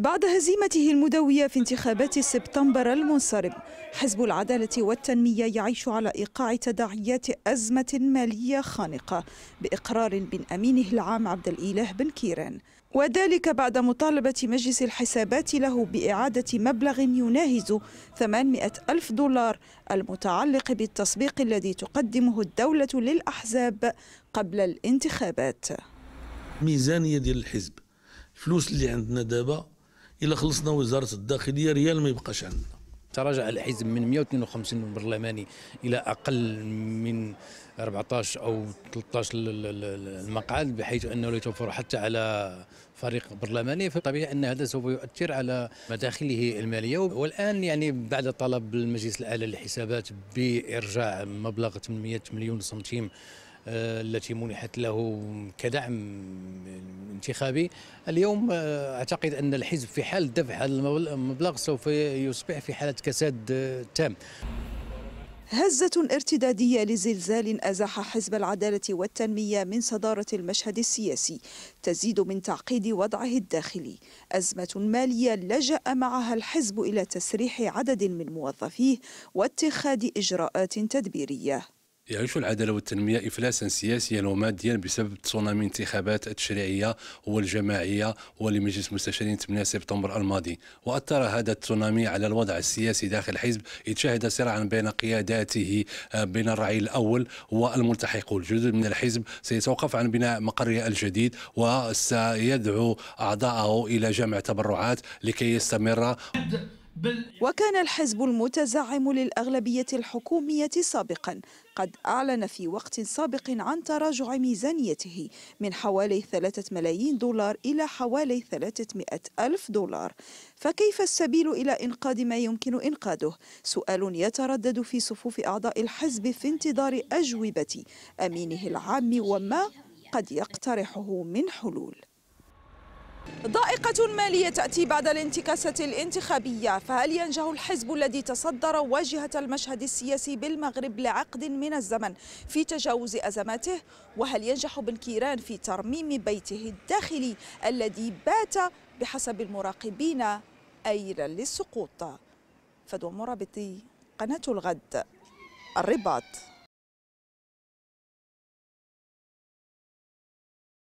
بعد هزيمته المدوية في انتخابات سبتمبر المنصرم حزب العدالة والتنمية يعيش على إيقاع تداعيات أزمة مالية خانقة بإقرار من أمينه العام عبد الإله بن كيران وذلك بعد مطالبة مجلس الحسابات له بإعادة مبلغ يناهز 800 ألف دولار المتعلق بالتسبيق الذي تقدمه الدولة للأحزاب قبل الانتخابات ميزانية ديال الحزب الفلوس اللي عندنا دابا الا خلصنا وزاره الداخليه ريال ما يبقاش عندنا تراجع الحزب من 152 برلماني الى اقل من 14 او 13 المقعد بحيث انه لا يتوفر حتى على فريق برلماني فطبيعي ان هذا سوف يؤثر على مداخله الماليه والان يعني بعد طلب المجلس الاعلى للحسابات بارجاع مبلغ 800 مليون سنتيم آه، التي منحت له كدعم انتخابي اليوم آه، اعتقد ان الحزب في حال دفع هذا المبلغ سوف يصبح في حاله كساد آه، تام هزة ارتدادية لزلزال أزاح حزب العدالة والتنمية من صدارة المشهد السياسي تزيد من تعقيد وضعه الداخلي أزمة مالية لجأ معها الحزب إلى تسريح عدد من موظفيه واتخاذ إجراءات تدبيرية يعيش العداله والتنميه افلاسا سياسيا وماديا بسبب تسونامي انتخابات التشريعيه والجماعيه ولمجلس المستشارين 8 سبتمبر الماضي واثر هذا التسونامي على الوضع السياسي داخل الحزب اذ شهد صراعا بين قياداته آه، بين الرعي الاول والملتحقون الجدد من الحزب سيتوقف عن بناء مقره الجديد وسيدعو اعضاءه الى جمع تبرعات لكي يستمر وكان الحزب المتزعم للأغلبية الحكومية سابقا قد أعلن في وقت سابق عن تراجع ميزانيته من حوالي ثلاثة ملايين دولار إلى حوالي ثلاثمائة ألف دولار فكيف السبيل إلى إنقاذ ما يمكن إنقاذه؟ سؤال يتردد في صفوف أعضاء الحزب في انتظار أجوبة أمينه العام وما قد يقترحه من حلول ضائقة مالية تأتي بعد الانتكاسة الانتخابية فهل ينجح الحزب الذي تصدر واجهة المشهد السياسي بالمغرب لعقد من الزمن في تجاوز أزماته وهل ينجح بن كيران في ترميم بيته الداخلي الذي بات بحسب المراقبين أيلا للسقوط فدوى مرابطي قناة الغد الرباط